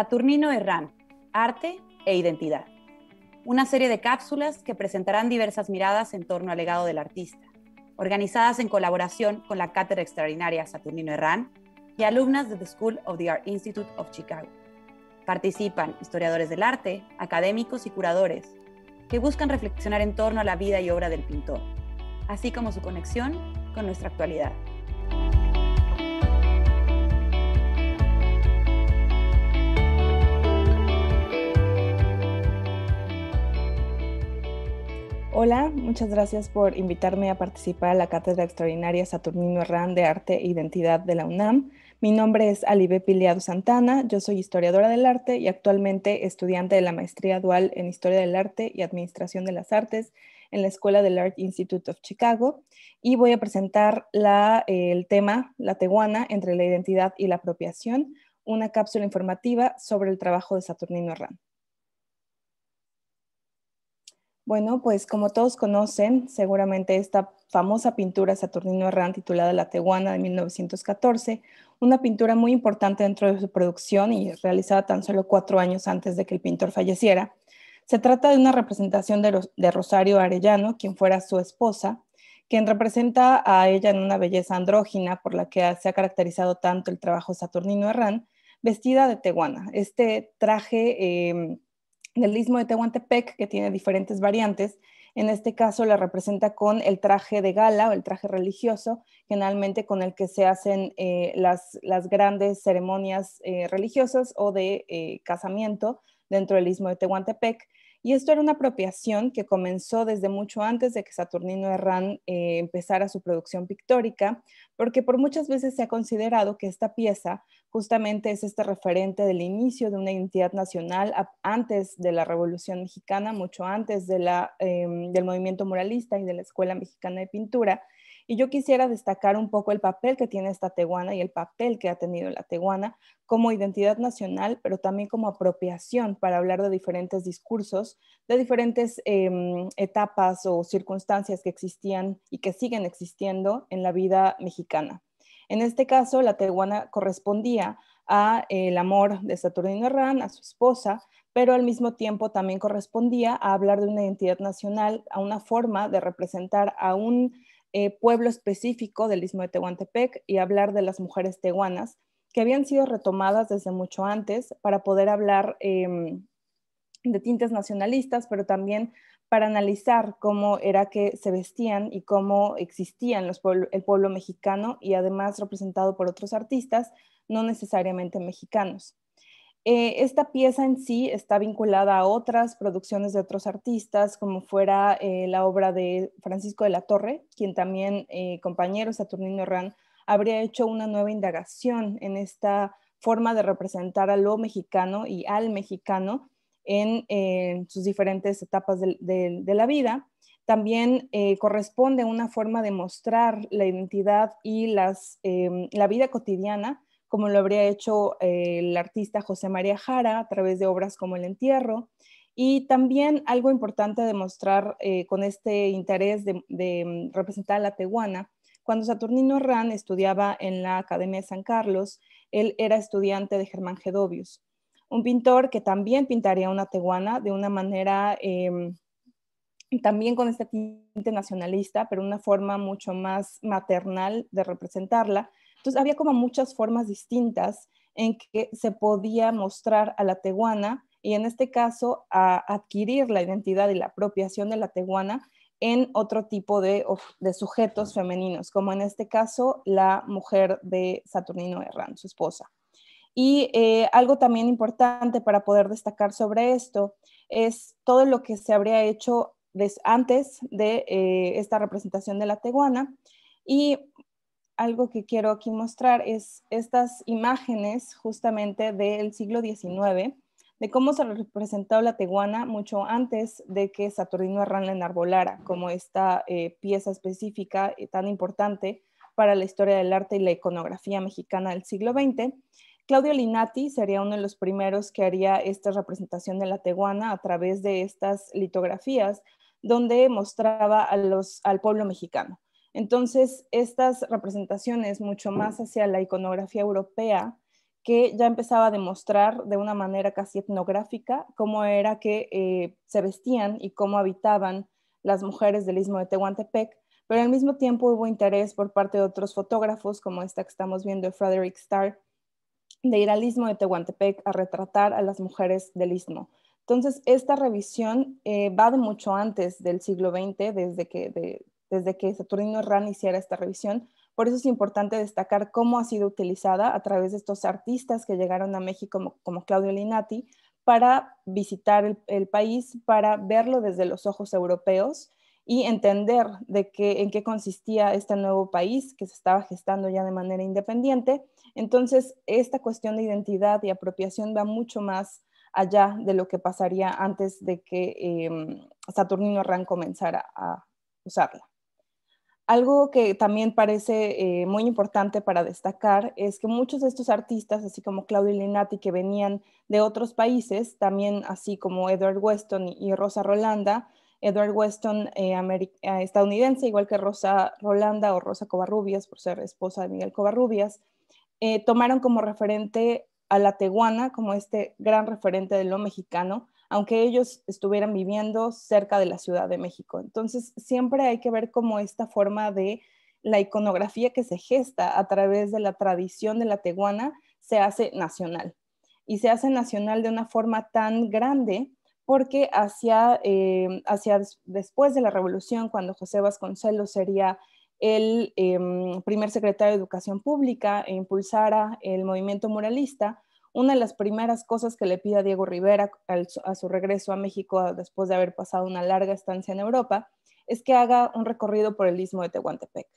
Saturnino Herrán, Arte e Identidad. Una serie de cápsulas que presentarán diversas miradas en torno al legado del artista, organizadas en colaboración con la Cátedra Extraordinaria Saturnino Herrán y alumnas de The School of the Art Institute of Chicago. Participan historiadores del arte, académicos y curadores que buscan reflexionar en torno a la vida y obra del pintor, así como su conexión con nuestra actualidad. Hola, muchas gracias por invitarme a participar en la Cátedra Extraordinaria Saturnino Herrán de Arte e Identidad de la UNAM. Mi nombre es Alibe Piliado Santana, yo soy historiadora del arte y actualmente estudiante de la maestría dual en Historia del Arte y Administración de las Artes en la Escuela del Art Institute of Chicago y voy a presentar eh, el tema La teguana entre la identidad y la apropiación, una cápsula informativa sobre el trabajo de Saturnino Herrán. Bueno, pues como todos conocen, seguramente esta famosa pintura Saturnino Herrán titulada La Tehuana de 1914, una pintura muy importante dentro de su producción y realizada tan solo cuatro años antes de que el pintor falleciera. Se trata de una representación de, Rosario Arellano, quien fuera su esposa, quien representa a ella en una belleza andrógina por la que se ha caracterizado tanto el trabajo Saturnino Herrán, vestida de tehuana. Este traje... Em, del istmo de Tehuantepec, que tiene diferentes variantes. En este caso la representa con el traje de gala o el traje religioso, generalmente con el que se hacen eh, las, grandes ceremonias eh, religiosas o de eh, casamiento dentro del istmo de Tehuantepec. Y esto era una apropiación que comenzó desde mucho antes de que Saturnino Herrán eh, empezara su producción pictórica, porque por muchas veces se ha considerado que esta pieza justamente es este referente del inicio de una identidad nacional antes de la Revolución Mexicana, mucho antes em, del movimiento muralista y de la Escuela Mexicana de Pintura. Y yo quisiera destacar un poco el papel que tiene esta tehuana y el papel que ha tenido la tehuana como identidad nacional, pero también como apropiación para hablar de diferentes discursos, de diferentes em, etapas o circunstancias que existían y que siguen existiendo en la vida mexicana. En este caso, la tehuana correspondía a eh, el amor de Saturnino Herrán, a su esposa, pero al mismo tiempo también correspondía a hablar de una identidad nacional, a una forma de representar a un eh, pueblo específico del istmo de Tehuantepec y hablar de las mujeres tehuanas, que habían sido retomadas desde mucho antes para poder hablar em, de tintes nacionalistas, pero también para analizar cómo era que se vestían y cómo existían el pueblo mexicano y además representado por otros artistas, no necesariamente mexicanos. Eh, esta pieza en sí está vinculada a otras producciones de otros artistas, como fuera eh, la obra de Francisco de la Torre, quien también, eh, compañero Saturnino Herrán, habría hecho una nueva indagación en esta forma de representar a lo mexicano y al mexicano en sus diferentes etapas de, la vida. También corresponde una forma de mostrar la identidad y em, la vida cotidiana como lo habría hecho eh, el artista José María Jara a través de obras como El Entierro. Y también algo importante demostrar eh, con este interés de, representar a la Tehuana, cuando Saturnino Herrán estudiaba en la Academia de San Carlos, él era estudiante de Germán Gedovius, un pintor que también pintaría una teguana de una manera, em, también con este tinte nacionalista, pero una forma mucho más maternal de representarla, entonces había como muchas formas distintas en que se podía mostrar a la teguana y en este caso a adquirir la identidad y la apropiación de la tehuana en otro tipo de, sujetos femeninos, como en este caso la mujer de Saturnino Herrán, su esposa. Y eh, algo también importante para poder destacar sobre esto es todo lo que se habría hecho antes de eh, esta representación de la teguana y algo que quiero aquí mostrar es estas imágenes justamente del siglo XIX, de cómo se representaba la teguana mucho antes de que Saturnino Herrán la enarbolara como esta eh, pieza específica eh, tan importante para la historia del arte y la iconografía mexicana del siglo XX. Claudio Linati sería uno de los primeros que haría esta representación de la teguana a través de estas litografías donde mostraba al pueblo mexicano entonces, estas representaciones mucho más hacia la iconografía europea, que ya empezaba a demostrar de una manera casi etnográfica cómo era que eh, se vestían y cómo habitaban las mujeres del istmo de Tehuantepec, pero al mismo tiempo hubo interés por parte de otros fotógrafos, como esta que estamos viendo Frederick Starr, de ir al istmo de Tehuantepec a retratar a las mujeres del istmo. Entonces, esta revisión eh, va de mucho antes del siglo XX, desde que desde que Saturnino Herrán hiciera esta revisión. Por eso es importante destacar cómo ha sido utilizada a través de estos artistas que llegaron a México como, Claudio Linati para visitar el, país, para verlo desde los ojos europeos y entender de qué, en qué consistía este nuevo país que se estaba gestando ya de manera independiente. Entonces, esta cuestión de identidad y apropiación va mucho más allá de lo que pasaría antes de que em, Saturnino Herrán comenzara a usarla. Algo que también parece eh, muy importante para destacar es que muchos de estos artistas, así como Claudio Linati, que venían de otros países, también así como Edward Weston y Rosa Rolanda, Edward Weston eh, eh, estadounidense, igual que Rosa Rolanda o Rosa Covarrubias, por ser esposa de Miguel Covarrubias, tomaron como referente a la teguana, como este gran referente de lo mexicano, aunque ellos estuvieran viviendo cerca de la Ciudad de México. Entonces, siempre hay que ver cómo esta forma de la iconografía que se gesta a través de la tradición de la teguana se hace nacional. Y se hace nacional de una forma tan grande porque hacia, eh, después de la revolución, cuando José Vasconcelos sería el em, primer secretario de Educación Pública e impulsara el movimiento muralista, una de las primeras cosas que le pide a Diego Rivera a su regreso a México después de haber pasado una larga estancia en Europa es que haga un recorrido por el istmo de Tehuantepec,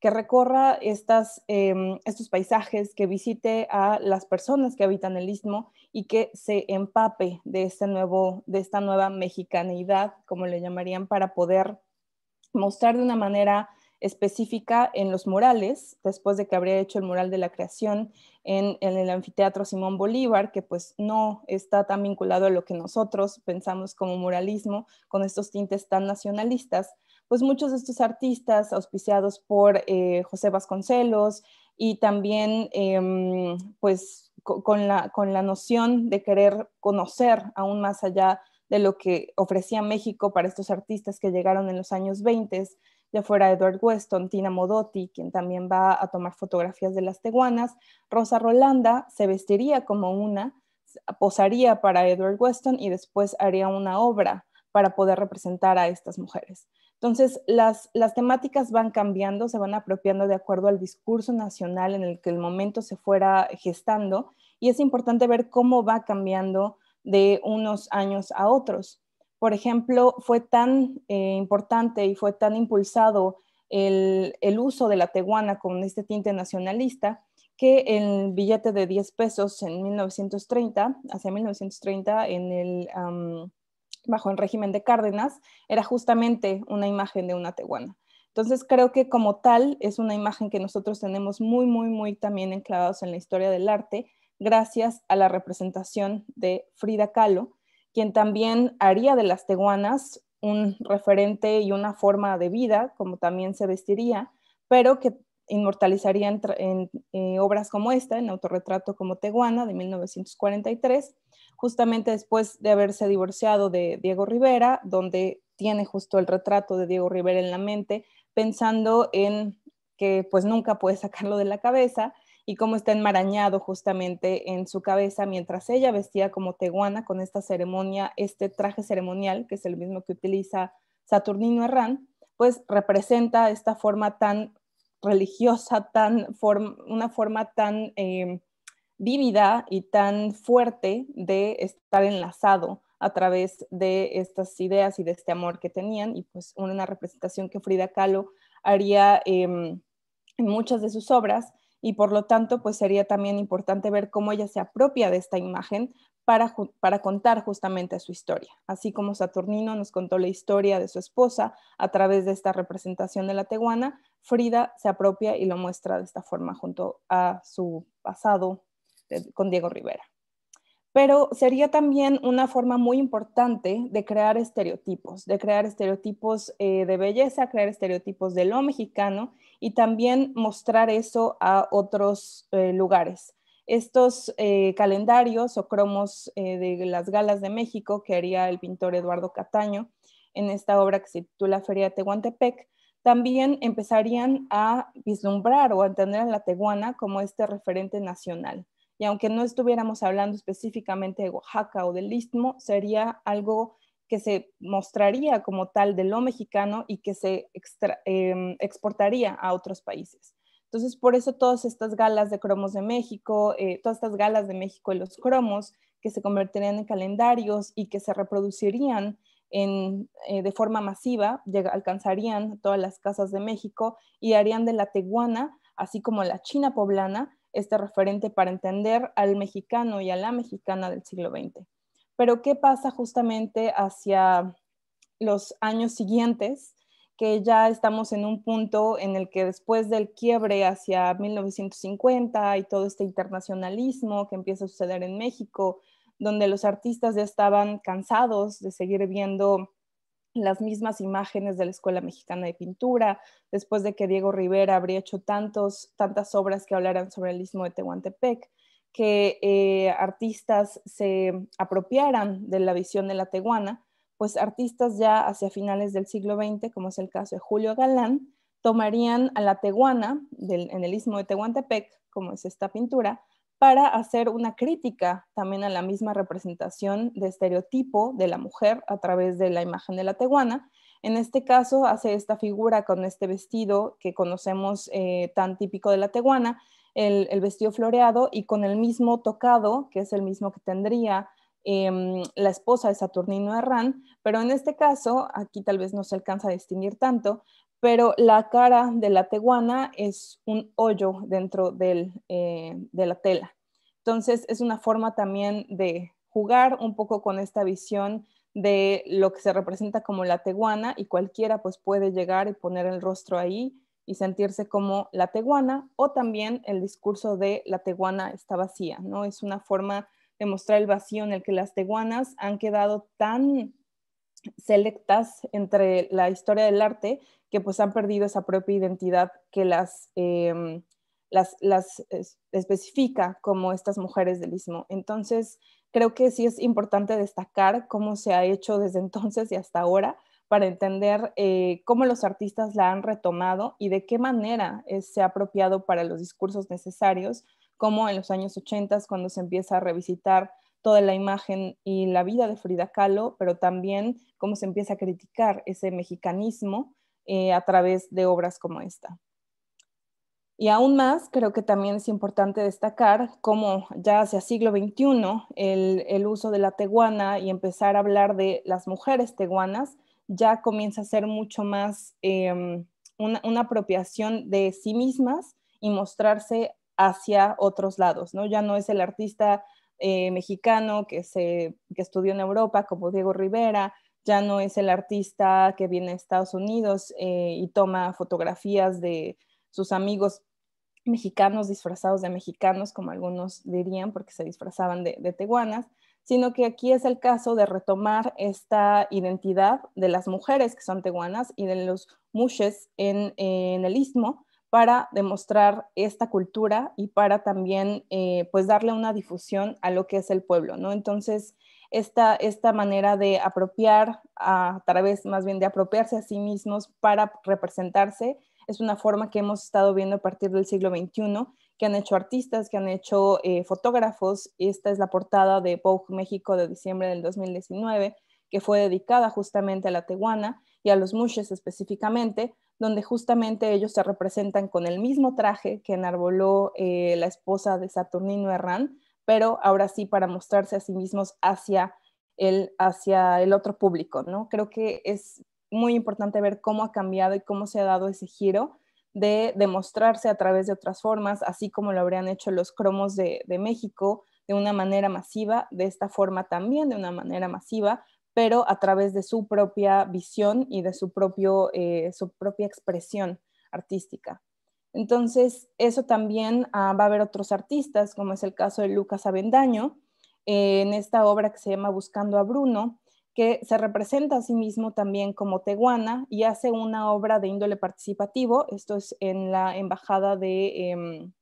que recorra em, estos paisajes, que visite a las personas que habitan el istmo y que se empape de, este de esta nueva mexicanidad, como le llamarían, para poder mostrar de una manera específica en los murales, después de que habría hecho el mural de la creación en, el anfiteatro Simón Bolívar, que pues no está tan vinculado a lo que nosotros pensamos como muralismo, con estos tintes tan nacionalistas, pues muchos de estos artistas auspiciados por eh, José Vasconcelos y también em, pues con la, con la noción de querer conocer aún más allá de lo que ofrecía México para estos artistas que llegaron en los años 20, ya fuera Edward Weston, Tina Modotti, quien también va a tomar fotografías de las teguanas, Rosa Rolanda se vestiría como una, posaría para Edward Weston y después haría una obra para poder representar a estas mujeres. Entonces, las, las temáticas van cambiando, se van apropiando de acuerdo al discurso nacional en el que el momento se fuera gestando y es importante ver cómo va cambiando de unos años a otros por ejemplo, fue tan eh, importante y fue tan impulsado el, uso de la teguana con este tinte nacionalista que el billete de 10 pesos en 1930, hacia 1930, en el, bajo el régimen de Cárdenas, era justamente una imagen de una teguana. Entonces creo que como tal es una imagen que nosotros tenemos muy, muy, muy también enclavados en la historia del arte, gracias a la representación de Frida Kahlo, quien también haría de las teguanas un referente y una forma de vida, como también se vestiría, pero que inmortalizaría en, eh, obras como esta, en Autorretrato como Teguana de 1943, justamente después de haberse divorciado de Diego Rivera, donde tiene justo el retrato de Diego Rivera en la mente, pensando en que pues nunca puede sacarlo de la cabeza y cómo está enmarañado justamente en su cabeza mientras ella vestía como teguana con esta ceremonia, este traje ceremonial, que es el mismo que utiliza Saturnino Herrán, pues representa esta forma tan religiosa, tan una forma tan eh, vívida y tan fuerte de estar enlazado a través de estas ideas y de este amor que tenían y pues una representación que Frida Kahlo haría em, en muchas de sus obras y por lo tanto, pues sería también importante ver cómo ella se apropia de esta imagen para, contar justamente su historia. Así como Saturnino nos contó la historia de su esposa a través de esta representación de la teguana, Frida se apropia y lo muestra de esta forma junto a su pasado eh, con Diego Rivera. Pero sería también una forma muy importante de crear estereotipos, de crear estereotipos eh, de belleza, crear estereotipos de lo mexicano y también mostrar eso a otros eh, lugares. Estos eh, calendarios o cromos eh, de las galas de México que haría el pintor Eduardo Cataño en esta obra que se titula Feria de Tehuantepec, también empezarían a vislumbrar o a entender a la tehuana como este referente nacional. Y aunque no estuviéramos hablando específicamente de Oaxaca o del Istmo, sería algo que se mostraría como tal de lo mexicano y que se em, exportaría a otros países. Entonces, por eso todas estas galas de cromos de México, eh, todas estas galas de México y los cromos que se convertirían en calendarios y que se reproducirían eh, de forma masiva, alcanzarían todas las casas de México y harían de la teguana, así como la china poblana, este referente para entender al mexicano y a la mexicana del siglo XX. Pero ¿qué pasa justamente hacia los años siguientes? que ya estamos en un punto en el que después del quiebre hacia 1950 y todo este internacionalismo que empieza a suceder en México, donde los artistas ya estaban cansados de seguir viendo las mismas imágenes de la Escuela Mexicana de Pintura, después de que Diego Rivera habría hecho tantas obras que hablaran sobre el istmo de Tehuantepec que eh, artistas se apropiaran de la visión de la teguana, pues artistas ya hacia finales del siglo XX, como es el caso de Julio Galán, tomarían a la teguana en el istmo de Tehuantepec, como es esta pintura, para hacer una crítica también a la misma representación de estereotipo de la mujer a través de la imagen de la teguana. En este caso hace esta figura con este vestido que conocemos eh, tan típico de la teguana el, vestido floreado y con el mismo tocado, que es el mismo que tendría em, la esposa de Saturnino Herrán, pero en este caso, aquí tal vez no se alcanza a distinguir tanto, pero la cara de la teguana es un hoyo dentro eh, de la tela. Entonces es una forma también de jugar un poco con esta visión de lo que se representa como la teguana y cualquiera pues puede llegar y poner el rostro ahí y sentirse como la teguana o también el discurso de la teguana está vacía, ¿no? Es una forma de mostrar el vacío en el que las teguanas han quedado tan selectas entre la historia del arte que pues han perdido esa propia identidad que las, em, las, las especifica como estas mujeres del istmo. Entonces, creo que sí es importante destacar cómo se ha hecho desde entonces y hasta ahora para entender eh, cómo los artistas la han retomado y de qué manera eh, se ha apropiado para los discursos necesarios, como en los años 80 cuando se empieza a revisitar toda la imagen y la vida de Frida Kahlo, pero también cómo se empieza a criticar ese mexicanismo eh, a través de obras como esta. Y aún más, creo que también es importante destacar cómo ya hacia siglo XXI el, el, uso de la teguana y empezar a hablar de las mujeres teguanas ya comienza a ser mucho más em, una, apropiación de sí mismas y mostrarse hacia otros lados, ¿no? Ya no es el artista eh, mexicano que, se, estudió en Europa como Diego Rivera, ya no es el artista que viene a Estados Unidos eh, y toma fotografías de sus amigos mexicanos disfrazados de mexicanos, como algunos dirían, porque se disfrazaban de, de sino que aquí es el caso de retomar esta identidad de las mujeres que son tehuanas y de los mushes en, el istmo para demostrar esta cultura y para también eh, pues darle una difusión a lo que es el pueblo, ¿no? Entonces, esta, manera de apropiar, a, a través más bien de apropiarse a sí mismos para representarse, es una forma que hemos estado viendo a partir del siglo XXI que han hecho artistas, que han hecho eh, fotógrafos. Esta es la portada de Vogue México de diciembre del 2019, que fue dedicada justamente a la tehuana y a los mushes específicamente, donde justamente ellos se representan con el mismo traje que enarboló eh, la esposa de Saturnino Herrán, pero ahora sí para mostrarse a sí mismos hacia el, hacia el otro público, ¿no? Creo que es muy importante ver cómo ha cambiado y cómo se ha dado ese giro de demostrarse a través de otras formas, así como lo habrían hecho los cromos de, México de una manera masiva, de esta forma también de una manera masiva, pero a través de su propia visión y de su, eh, propia expresión artística. Entonces, eso también ah, va a haber otros artistas, como es el caso de Lucas Avendaño, eh, en esta obra que se llama Buscando a Bruno, que se representa a sí mismo también como teguana y hace una obra de índole participativo, esto es en la embajada de, em,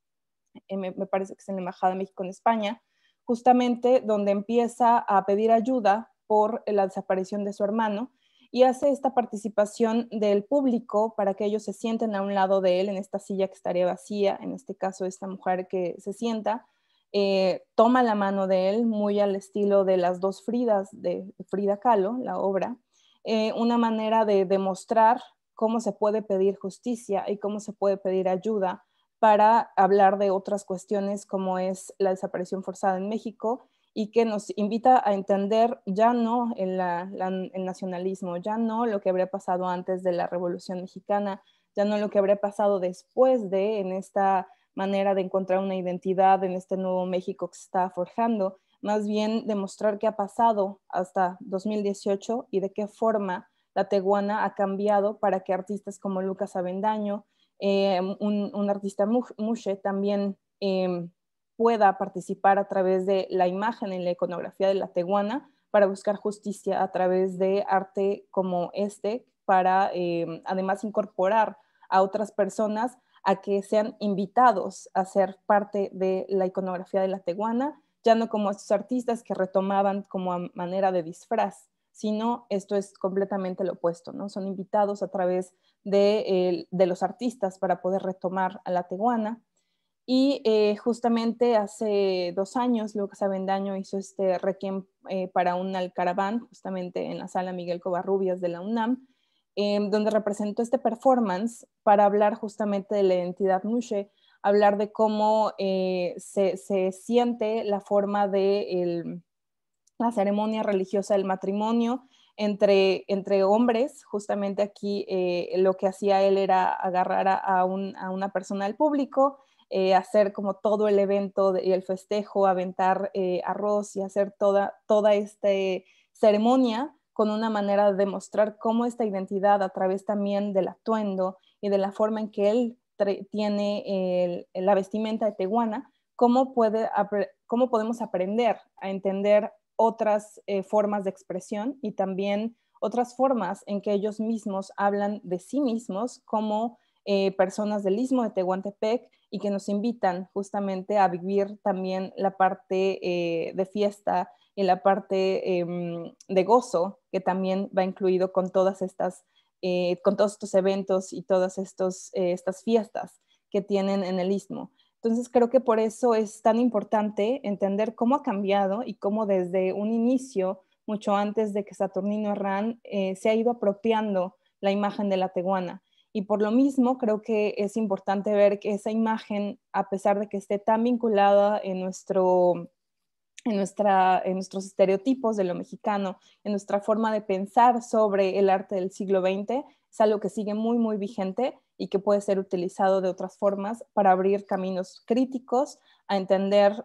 me parece que es en la embajada de México en España, justamente donde empieza a pedir ayuda por la desaparición de su hermano y hace esta participación del público para que ellos se sienten a un lado de él en esta silla que estaría vacía, en este caso esta mujer que se sienta, eh, toma la mano de él, muy al estilo de las dos Fridas de Frida Kahlo, la obra, eh, una manera de demostrar cómo se puede pedir justicia y cómo se puede pedir ayuda para hablar de otras cuestiones como es la desaparición forzada en México y que nos invita a entender ya no el, el nacionalismo, ya no lo que habría pasado antes de la Revolución Mexicana, ya no lo que habría pasado después de en esta manera de encontrar una identidad en este nuevo México que se está forjando, más bien demostrar qué ha pasado hasta 2018 y de qué forma la teguana ha cambiado para que artistas como Lucas Avendaño, eh, un, artista mushe también eh, pueda participar a través de la imagen en la iconografía de la teguana para buscar justicia a través de arte como este, para eh, además incorporar a otras personas a que sean invitados a ser parte de la iconografía de la teguana, ya no como estos artistas que retomaban como a manera de disfraz, sino esto es completamente lo opuesto, ¿no? Son invitados a través de, eh, los artistas para poder retomar a la teguana. Y eh, justamente hace dos años Lucas Avendaño hizo este requiem eh, para un alcaraván, justamente en la sala Miguel Covarrubias de la UNAM, Em, donde representó este performance para hablar justamente de la identidad Mushe, hablar de cómo eh, se, se, siente la forma de la ceremonia religiosa del matrimonio entre, entre hombres. Justamente aquí eh, lo que hacía él era agarrar a, una persona del público, eh, hacer como todo el evento y el festejo, aventar arroz y hacer toda, toda esta ceremonia con una manera de demostrar cómo esta identidad a través también del atuendo y de la forma en que él tiene la vestimenta de Tehuana, cómo, podemos aprender a entender otras eh, formas de expresión y también otras formas en que ellos mismos hablan de sí mismos como eh, personas del istmo de Tehuantepec y que nos invitan justamente a vivir también la parte eh, de fiesta en la parte em, de gozo, que también va incluido con todas estas, eh, con todos estos eventos y todas estos, eh, estas fiestas que tienen en el istmo. Entonces creo que por eso es tan importante entender cómo ha cambiado y cómo desde un inicio, mucho antes de que Saturnino Herrán, eh, se ha ido apropiando la imagen de la teguana. Y por lo mismo creo que es importante ver que esa imagen, a pesar de que esté tan vinculada en nuestro en, nuestra, en nuestros estereotipos de lo mexicano, en nuestra forma de pensar sobre el arte del siglo XX, es algo que sigue muy, muy vigente y que puede ser utilizado de otras formas para abrir caminos críticos a entender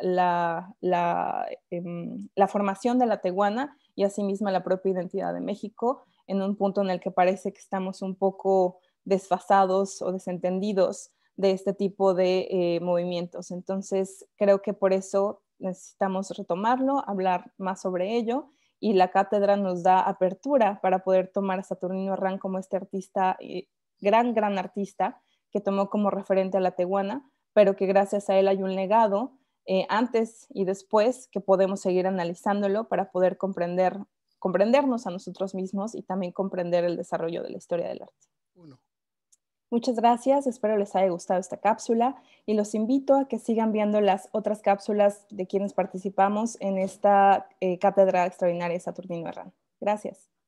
la, la, em, la, formación de la teguana y asimismo la propia identidad de México en un punto en el que parece que estamos un poco desfasados o desentendidos de este tipo de eh, movimientos. Entonces, creo que por eso necesitamos retomarlo, hablar más sobre ello y la cátedra nos da apertura para poder tomar a Saturnino Herrán como este artista, eh, gran, gran artista que tomó como referente a la tehuana, pero que gracias a él hay un legado eh, antes y después que podemos seguir analizándolo para poder comprender, comprendernos a nosotros mismos y también comprender el desarrollo de la historia del arte. Muchas gracias, espero les haya gustado esta cápsula y los invito a que sigan viendo las otras cápsulas de quienes participamos en esta eh, cátedra extraordinaria Saturnino Herrán. Gracias.